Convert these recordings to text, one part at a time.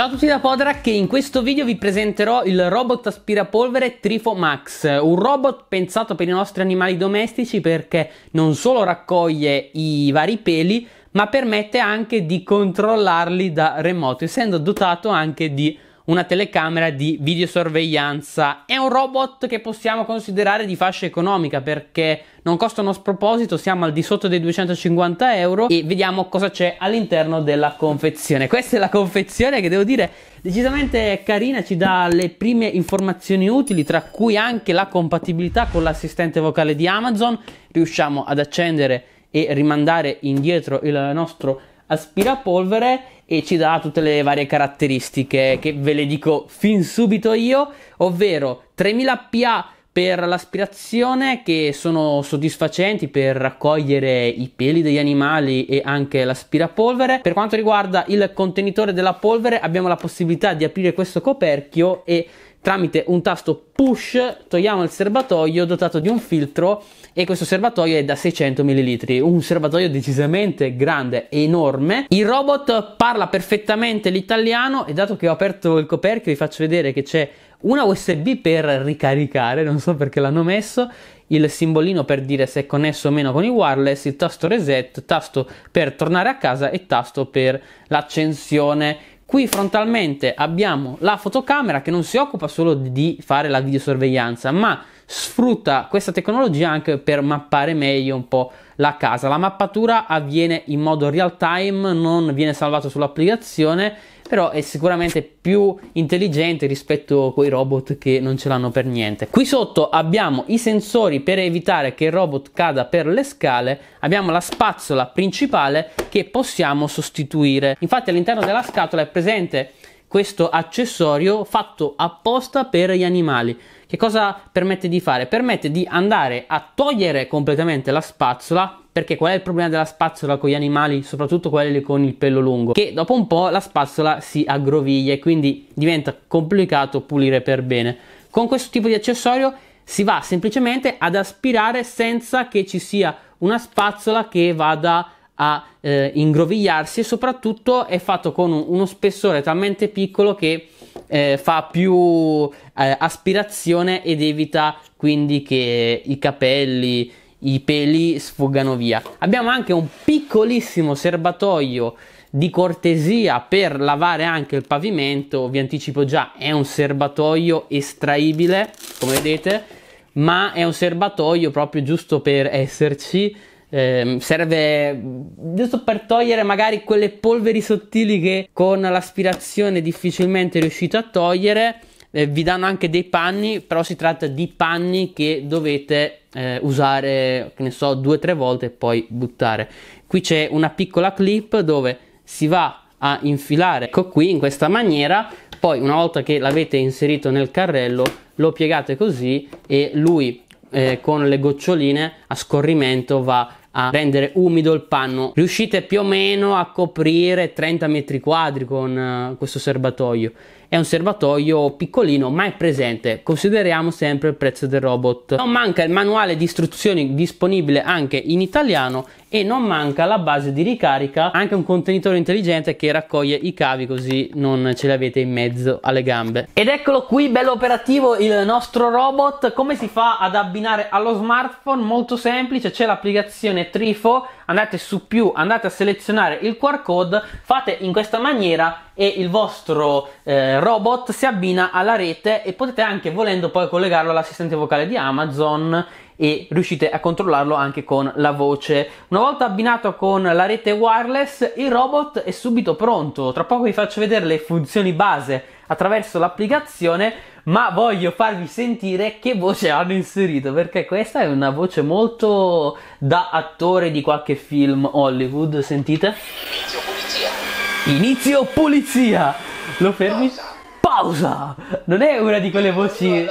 Ciao a tutti da Podrak e in questo video vi presenterò il robot aspirapolvere Trifo Max, un robot pensato per i nostri animali domestici perché non solo raccoglie i vari peli ma permette anche di controllarli da remoto essendo dotato anche di una telecamera di videosorveglianza. È un robot che possiamo considerare di fascia economica perché non costa uno sproposito, siamo al di sotto dei 250 euro e vediamo cosa c'è all'interno della confezione. Questa è la confezione che devo dire decisamente carina, ci dà le prime informazioni utili, tra cui anche la compatibilità con l'assistente vocale di Amazon. Riusciamo ad accendere e rimandare indietro il nostro aspirapolvere e ci dà tutte le varie caratteristiche che ve le dico fin subito io, ovvero 3000 PA per l'aspirazione che sono soddisfacenti per raccogliere i peli degli animali e anche l'aspirapolvere. Per quanto riguarda il contenitore della polvere abbiamo la possibilità di aprire questo coperchio e tramite un tasto push togliamo il serbatoio dotato di un filtro e questo serbatoio è da 600 ml, un serbatoio decisamente grande, e enorme. Il robot parla perfettamente l'italiano e dato che ho aperto il coperchio vi faccio vedere che c'è una USB per ricaricare, non so perché l'hanno messo, il simbolino per dire se è connesso o meno con i wireless, il tasto reset, tasto per tornare a casa e tasto per l'accensione. Qui frontalmente abbiamo la fotocamera che non si occupa solo di fare la videosorveglianza, ma sfrutta questa tecnologia anche per mappare meglio un po' la casa. La mappatura avviene in modo real time, non viene salvato sull'applicazione, però è sicuramente più intelligente rispetto a quei robot che non ce l'hanno per niente. Qui sotto abbiamo i sensori per evitare che il robot cada per le scale, abbiamo la spazzola principale che possiamo sostituire. Infatti all'interno della scatola è presente questo accessorio fatto apposta per gli animali. Che cosa permette di fare? Permette di andare a togliere completamente la spazzola perché qual è il problema della spazzola con gli animali, soprattutto quelli con il pelo lungo? Che dopo un po' la spazzola si aggroviglia e quindi diventa complicato pulire per bene. Con questo tipo di accessorio si va semplicemente ad aspirare senza che ci sia una spazzola che vada a a eh, ingrovigliarsi e soprattutto è fatto con uno spessore talmente piccolo che eh, fa più eh, aspirazione ed evita quindi che i capelli, i peli sfuggano via. Abbiamo anche un piccolissimo serbatoio di cortesia per lavare anche il pavimento, vi anticipo già, è un serbatoio estraibile, come vedete, ma è un serbatoio proprio giusto per esserci eh, serve giusto per togliere magari quelle polveri sottili che con l'aspirazione difficilmente riuscite a togliere. Eh, vi danno anche dei panni, però si tratta di panni che dovete eh, usare, che ne so, due o tre volte e poi buttare. Qui c'è una piccola clip dove si va a infilare, ecco qui, in questa maniera, poi una volta che l'avete inserito nel carrello lo piegate così e lui eh, con le goccioline a scorrimento va a a rendere umido il panno. Riuscite più o meno a coprire 30 metri quadri con eh, questo serbatoio è un serbatoio piccolino ma è presente, consideriamo sempre il prezzo del robot. Non manca il manuale di istruzioni disponibile anche in italiano e non manca la base di ricarica, anche un contenitore intelligente che raccoglie i cavi così non ce li avete in mezzo alle gambe. Ed eccolo qui, bello operativo, il nostro robot. Come si fa ad abbinare allo smartphone? Molto semplice, c'è l'applicazione Trifo, andate su più, andate a selezionare il QR code, fate in questa maniera e il vostro eh, robot si abbina alla rete e potete anche volendo poi collegarlo all'assistente vocale di Amazon e riuscite a controllarlo anche con la voce. Una volta abbinato con la rete wireless, il robot è subito pronto. Tra poco vi faccio vedere le funzioni base attraverso l'applicazione, ma voglio farvi sentire che voce hanno inserito, perché questa è una voce molto da attore di qualche film Hollywood, sentite? Polizia, polizia. Inizio pulizia! Lo fermi? Pausa. Pausa! Non è una di quelle voci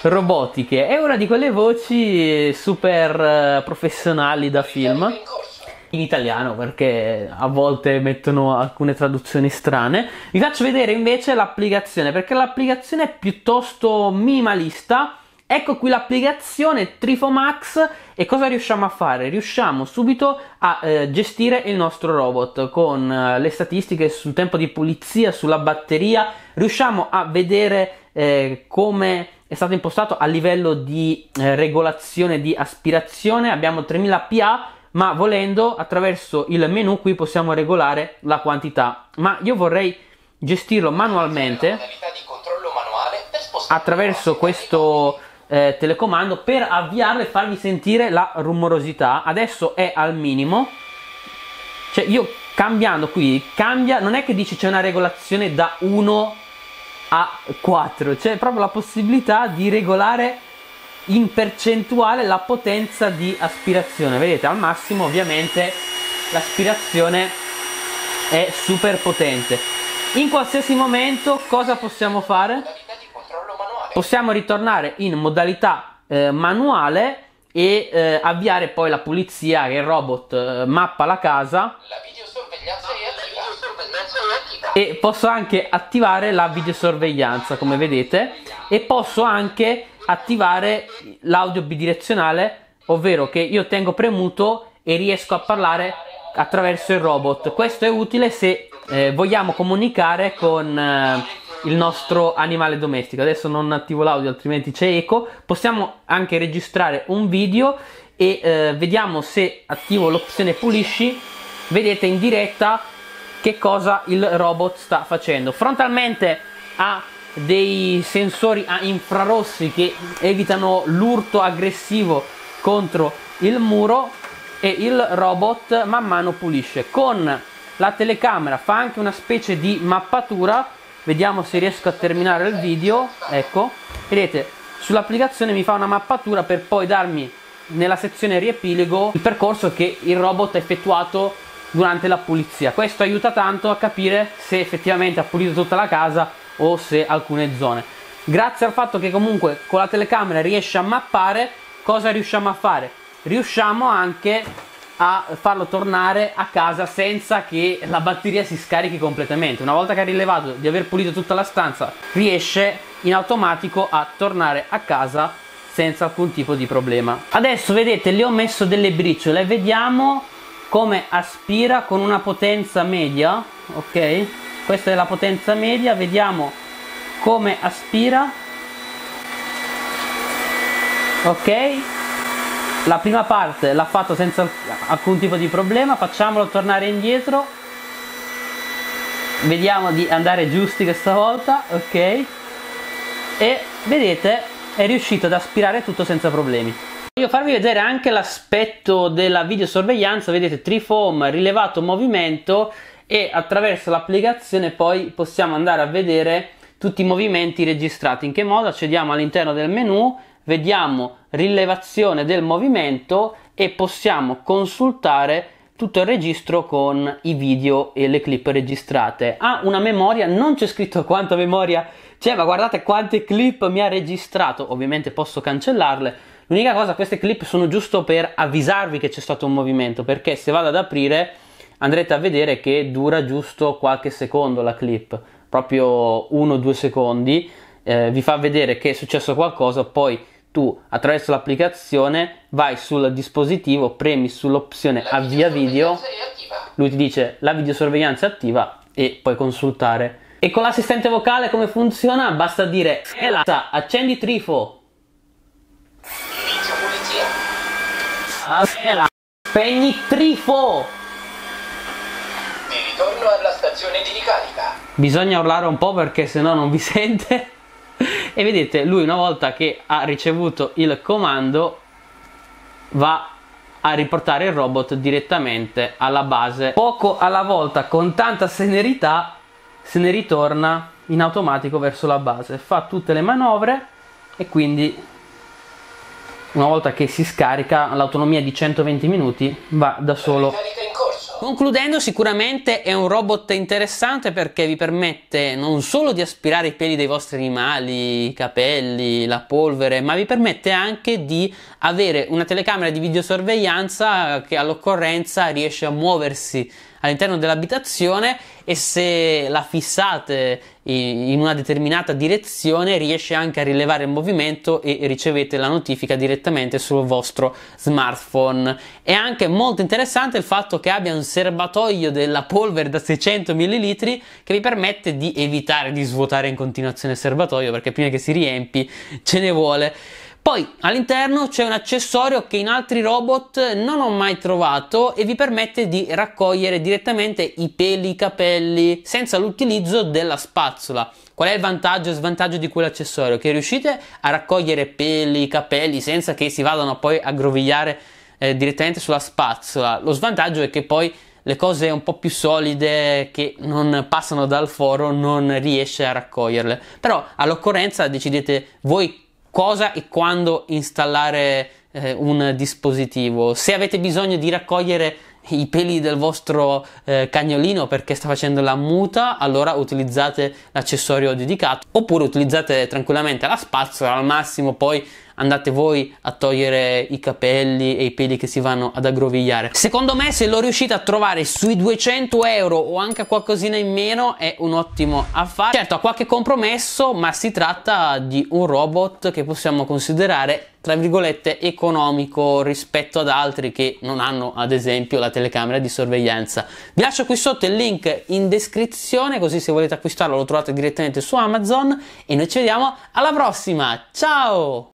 robotiche, è una di quelle voci eh, super eh, professionali da film. In italiano perché a volte mettono alcune traduzioni strane. Vi faccio vedere invece l'applicazione perché l'applicazione è piuttosto minimalista Ecco qui l'applicazione Trifomax e cosa riusciamo a fare? Riusciamo subito a eh, gestire il nostro robot con eh, le statistiche sul tempo di pulizia, sulla batteria, riusciamo a vedere eh, come è stato impostato a livello di eh, regolazione di aspirazione, abbiamo 3000 PA ma volendo attraverso il menu qui possiamo regolare la quantità, ma io vorrei gestirlo manualmente attraverso questo eh, telecomando per avviarlo e fargli sentire la rumorosità. Adesso è al minimo. Cioè io cambiando qui, cambia, non è che dice c'è una regolazione da 1 a 4, c'è proprio la possibilità di regolare in percentuale la potenza di aspirazione. Vedete, al massimo ovviamente l'aspirazione è super potente. In qualsiasi momento cosa possiamo fare? possiamo ritornare in modalità eh, manuale e eh, avviare poi la pulizia che il robot eh, mappa la casa la videosorveglianza è e posso anche attivare la videosorveglianza come vedete e posso anche attivare l'audio bidirezionale ovvero che io tengo premuto e riesco a parlare attraverso il robot questo è utile se eh, vogliamo comunicare con eh, il nostro animale domestico. Adesso non attivo l'audio, altrimenti c'è eco. Possiamo anche registrare un video e eh, vediamo se attivo l'opzione pulisci. Vedete in diretta che cosa il robot sta facendo. Frontalmente ha dei sensori a ah, infrarossi che evitano l'urto aggressivo contro il muro e il robot man mano pulisce. Con la telecamera fa anche una specie di mappatura vediamo se riesco a terminare il video ecco vedete sull'applicazione mi fa una mappatura per poi darmi nella sezione riepilogo il percorso che il robot ha effettuato durante la pulizia questo aiuta tanto a capire se effettivamente ha pulito tutta la casa o se alcune zone grazie al fatto che comunque con la telecamera riesce a mappare cosa riusciamo a fare riusciamo anche a farlo tornare a casa senza che la batteria si scarichi completamente. Una volta che ha rilevato di aver pulito tutta la stanza, riesce in automatico a tornare a casa senza alcun tipo di problema. Adesso vedete, le ho messo delle briciole, vediamo come aspira con una potenza media, ok? Questa è la potenza media, vediamo come aspira. Ok? la prima parte l'ha fatto senza alcun tipo di problema facciamolo tornare indietro vediamo di andare giusti questa volta ok e vedete è riuscito ad aspirare tutto senza problemi voglio farvi vedere anche l'aspetto della videosorveglianza vedete trifoam rilevato movimento e attraverso l'applicazione poi possiamo andare a vedere tutti i movimenti registrati. In che modo? Accediamo all'interno del menu, vediamo rilevazione del movimento e possiamo consultare tutto il registro con i video e le clip registrate. Ha ah, una memoria, non c'è scritto quanta memoria c'è, ma guardate quante clip mi ha registrato. Ovviamente posso cancellarle. L'unica cosa, queste clip sono giusto per avvisarvi che c'è stato un movimento, perché se vado ad aprire andrete a vedere che dura giusto qualche secondo la clip proprio uno o due secondi, eh, vi fa vedere che è successo qualcosa, poi tu attraverso l'applicazione vai sul dispositivo, premi sull'opzione la avvia video, lui ti dice la videosorveglianza è attiva e puoi consultare. E con l'assistente vocale come funziona? Basta dire Elata, accendi Trifo. Spegni ah, Trifo! Di ritorno alla stazione di ricarica. Bisogna urlare un po' perché sennò non vi sente. e vedete, lui una volta che ha ricevuto il comando va a riportare il robot direttamente alla base. Poco alla volta, con tanta severità, se ne ritorna in automatico verso la base. Fa tutte le manovre e quindi una volta che si scarica l'autonomia di 120 minuti va da solo Concludendo, sicuramente è un robot interessante perché vi permette non solo di aspirare i peli dei vostri animali, i capelli, la polvere, ma vi permette anche di avere una telecamera di videosorveglianza che all'occorrenza riesce a muoversi all'interno dell'abitazione e se la fissate in una determinata direzione riesce anche a rilevare il movimento e ricevete la notifica direttamente sul vostro smartphone. È anche molto interessante il fatto che abbia un serbatoio della polvere da 600 ml che vi permette di evitare di svuotare in continuazione il serbatoio perché prima che si riempi ce ne vuole. Poi all'interno c'è un accessorio che in altri robot non ho mai trovato e vi permette di raccogliere direttamente i peli, i capelli senza l'utilizzo della spazzola. Qual è il vantaggio e svantaggio di quell'accessorio? Che riuscite a raccogliere peli, capelli senza che si vadano poi a grovigliare eh, direttamente sulla spazzola. Lo svantaggio è che poi le cose un po' più solide che non passano dal foro non riesce a raccoglierle. Però all'occorrenza decidete voi cosa e quando installare eh, un dispositivo. Se avete bisogno di raccogliere i peli del vostro eh, cagnolino perché sta facendo la muta, allora utilizzate l'accessorio dedicato oppure utilizzate tranquillamente la spazzola, al massimo poi andate voi a togliere i capelli e i peli che si vanno ad aggrovigliare. Secondo me se lo riuscite a trovare sui 200 euro o anche qualcosina in meno è un ottimo affare. Certo ha qualche compromesso ma si tratta di un robot che possiamo considerare tra virgolette economico rispetto ad altri che non hanno ad esempio la telecamera di sorveglianza vi lascio qui sotto il link in descrizione così se volete acquistarlo lo trovate direttamente su Amazon e noi ci vediamo alla prossima ciao